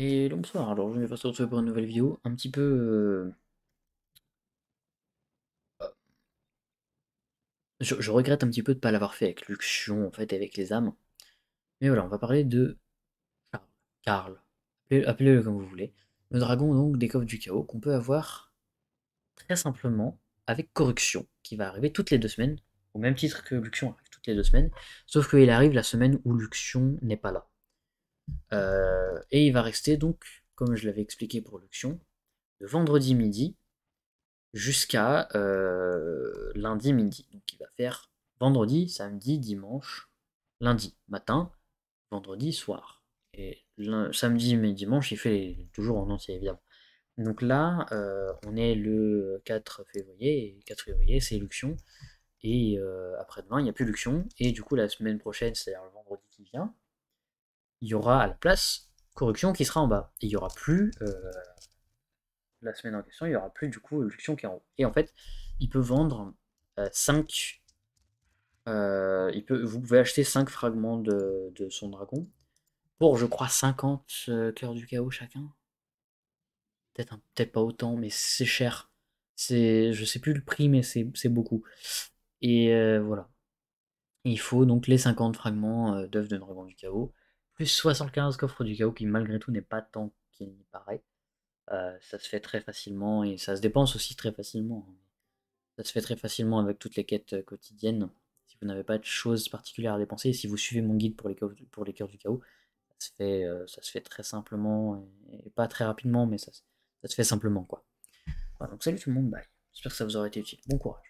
Et bonsoir, alors je vais vous retrouver pour une nouvelle vidéo, un petit peu... Euh, je, regrette un petit peu de ne pas l'avoir fait avec Luxion, en fait, avec les âmes. Mais voilà, on va parler de... Karl, appelez-le comme vous voulez. Le dragon, donc, des coffres du chaos, qu'on peut avoir très simplement avec Corruption, qui va arriver toutes les deux semaines, au même titre que Luxion arrive toutes les deux semaines, sauf qu'il arrive la semaine où Luxion n'est pas là. Euh, et il va rester donc, comme je l'avais expliqué pour l'auction, de vendredi midi jusqu'à euh, lundi midi. Donc il va faire vendredi, samedi, dimanche, lundi matin, vendredi soir. Et samedi mais dimanche, il fait toujours en entier évidemment. Donc là, euh, on est le 4 février, et 4 février c'est Luxion, et après-demain il n'y a plus Luxion, et du coup la semaine prochaine, c'est-à-dire le vendredi qui vient, il y aura à la place corruption qui sera en bas. Et il n'y aura plus, euh, la semaine en question, il n'y aura plus du coup objection qui est en haut. Et en fait, il peut vendre 5. Euh, euh, il peut, vous pouvez acheter 5 fragments de, de, son dragon pour, je crois, 50 cœurs du chaos chacun. Peut-être peut pas autant, mais c'est cher. C'est, je sais plus le prix, mais c'est beaucoup. Et voilà. Il faut donc les 50 fragments d'œufs de dragon du chaos plus 75 coffres du chaos qui malgré tout n'est pas tant qu'il n'y paraît. Euh, ça se fait très facilement et ça se dépense aussi très facilement. Ça se fait très facilement avec toutes les quêtes euh, quotidiennes. Si vous n'avez pas de choses particulières à dépenser, si vous suivez mon guide pour les, coffres pour les cœurs du chaos, ça se fait, euh, ça se fait très simplement et, pas très rapidement, mais ça, se fait simplement quoi. donc salut tout le monde, bye. J'espère que ça vous aura été utile. Bon courage.